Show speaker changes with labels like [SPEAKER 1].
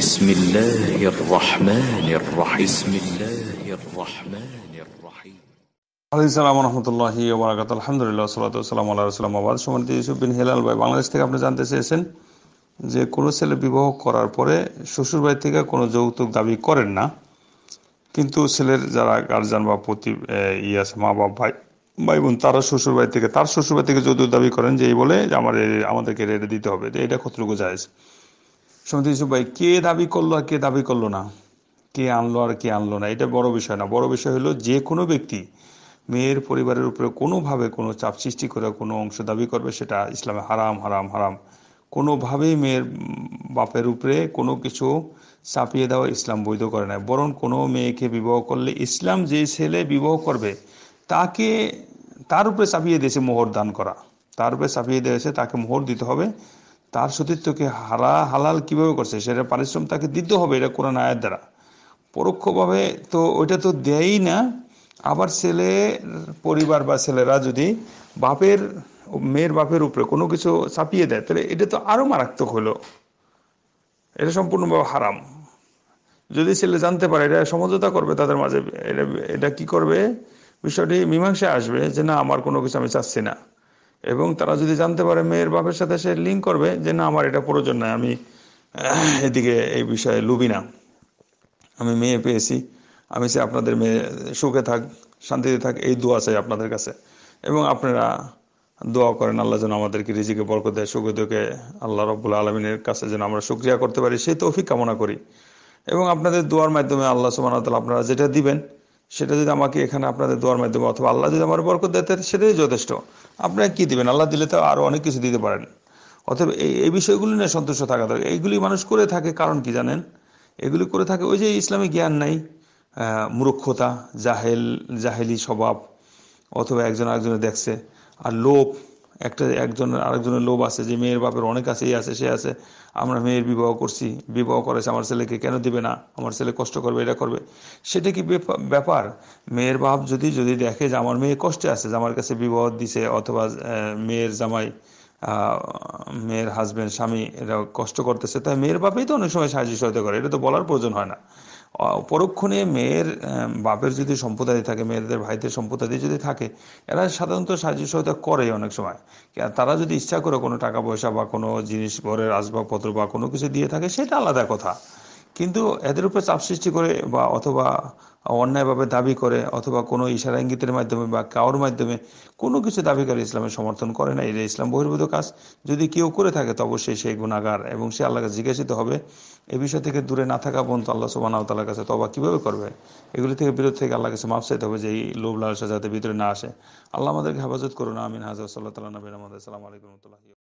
[SPEAKER 1] بسم الله الرحمن الرحيم بسم الله الرحمن الرحيم আসসালামু রহমতুল্লাহি ওবরাকাত আলহামদুলিল্লাহ সালাত সালাম আল্লাহ রসুলাম আবাদ সুমন্ত ইউসুফ বিন হেলাল ভাই বাংলাদেশ থেকে আপনি জানতে চেয়েছেন যে কোনো ছেলে বিবাহ করার পরে শ্বশুর বাড়ি থেকে কোনো যৌতুক দাবি করেন না কিন্তু ছেলের যারা গার্জিয়ান বা প্রতি ইয়ে আছে মা বাপ ভাই ভাই বোন তারা শ্বশুর বাড়ি থেকে তার শ্বশুর বাড়ি থেকে যৌতুক দাবি করেন যে এই বলে আমার আমাদেরকে রেডি দিতে হবে এটা কতটুকু যায় সমিতি ভাই কে দাবি করলো আর কে দাবি করলো না কে আনলো আর কে আনলো না এটা বড় বিষয় না বড় বিষয় হলো যে কোনো ব্যক্তি মেয়ের পরিবারের উপরে কোনোভাবে কোনো চাপ সৃষ্টি করে কোনো অংশ দাবি করবে সেটা ইসলামে হারাম হারাম হারাম কোনোভাবেই মেয়ের বাপের উপরে কোনো কিছু চাপিয়ে দেওয়া ইসলাম বৈধ করে না বরং কোনো মেয়েকে বিবাহ করলে ইসলাম যে ছেলে বিবাহ করবে তাকে তার উপরে চাপিয়ে দিয়েছে মোহর দান করা তার উপরে চাপিয়ে দিয়েছে তাকে মোহর দিতে হবে তার সতীর্থকে হারা হালাল কিভাবে করছে সেটা পারিশ্রম তাকে দিতে হবে এটা কোরআন আয়ের দ্বারা পরোক্ষভাবে তো ওইটা তো দেয়ই না আবার ছেলে পরিবার বা ছেলেরা যদি বাপের মেয়ের বাপের উপরে কোনো কিছু চাপিয়ে দেয় তাহলে এটা তো আরও মারাত্মক হলো এটা সম্পূর্ণভাবে হারাম যদি ছেলে জানতে পারে এটা সমঝোতা করবে তাদের মাঝে এটা এটা কি করবে বিষয়টি মীমাংসায় আসবে যে না আমার কোনো কিছু আমি চাচ্ছি না এবং তারা যদি জানতে পারে মেয়ের বাপের সাথে সে লিঙ্ক করবে যে না আমার এটা প্রয়োজন নাই আমি এদিকে এই বিষয়ে লুবি না আমি মেয়ে পেয়েছি আমি সে আপনাদের মেয়ে সুখে থাক শান্তিতে থাক এই দোয়া চাই আপনাদের কাছে এবং আপনারা দোয়া করেন আল্লাহ যেন আমাদেরকে রিজিকে বরক দেয় সুখে দুঃখে আল্লাহ রব্বুল আলমিনের কাছে যেন আমরা সুক্রিয়া করতে পারি সেই তৌফিক কামনা করি এবং আপনাদের দোয়ার মাধ্যমে আল্লাহ সুমান আপনারা যেটা দিবেন সেটা যদি আমাকে এখানে আপনাদের দোয়ার মাধ্যমে অথবা আল্লাহ যদি আমার বরকত দেয় সেটাই যথেষ্ট আপনারা কী দেবেন আল্লাহ দিলে তো আরও অনেক কিছু দিতে পারেন অতএব এই এই বিষয়গুলি নিয়ে সন্তুষ্ট থাকা দরকার এইগুলি মানুষ করে থাকে কারণ কি জানেন এগুলি করে থাকে ওই যে ইসলামে জ্ঞান নাই মূর্খতা জাহেল জাহেলি স্বভাব অথবা একজন আরেকজনে দেখছে আর লোভ একটা একজনের আরেকজনের লোভ আছে যে মেয়ের বাপের অনেক আছে এই আছে সে আছে আমরা মেয়ের বিবাহ করছি বিবাহ করেছে আমার ছেলেকে কেন দিবে না আমার ছেলে কষ্ট করবে এটা করবে সেটা কি ব্যাপার মেয়ের বাপ যদি যদি দেখে যে আমার মেয়ে কষ্টে আছে যে আমার কাছে বিবাহ দিছে অথবা মেয়ের জামাই মেয়ের হাজব্যান্ড স্বামী এরা কষ্ট করতেছে তাই মেয়ের বাপেই তো অনেক সময় সাহায্য সহায়তা করে এটা তো বলার প্রয়োজন হয় না পরক্ষণে মেয়ের বাপের যদি সম্পদাদি থাকে মেয়েদের ভাইদের সম্পদাদি যদি থাকে এরা সাধারণত সাহায্য সহায়তা করে অনেক সময় তারা যদি ইচ্ছা করে কোনো টাকা পয়সা বা কোনো জিনিস ঘরের আসবাবপত্র বা কোনো কিছু দিয়ে থাকে সেটা আলাদা কথা কিন্তু এদের উপর চাপ সৃষ্টি করে বা অথবা অন্যায়ভাবে দাবি করে অথবা কোনো ইশারা ইঙ্গিতের মাধ্যমে বা কাউর মাধ্যমে কোনো কিছু দাবি করে ইসলামের সমর্থন করে না এটা ইসলাম বহির্ভূত কাজ যদি কেউ করে থাকে তো অবশ্যই সে গুণাগার এবং সে আল্লাহকে জিজ্ঞাসিত হবে এ বিষয় থেকে দূরে না থাকা পর্যন্ত আল্লাহ সোবানাও তাল্লাহ কাছে তবা কীভাবে করবে এগুলি থেকে বিরোধ থেকে আল্লাহ কাছে মাফ চাইতে হবে যে এই লোভ লালসা যাতে ভিতরে না আসে আল্লাহ আমাদেরকে হেফাজত করুন আমিন হাজার সাল্লাহ তালা নবীর আমাদের আসসালামু আলাইকুম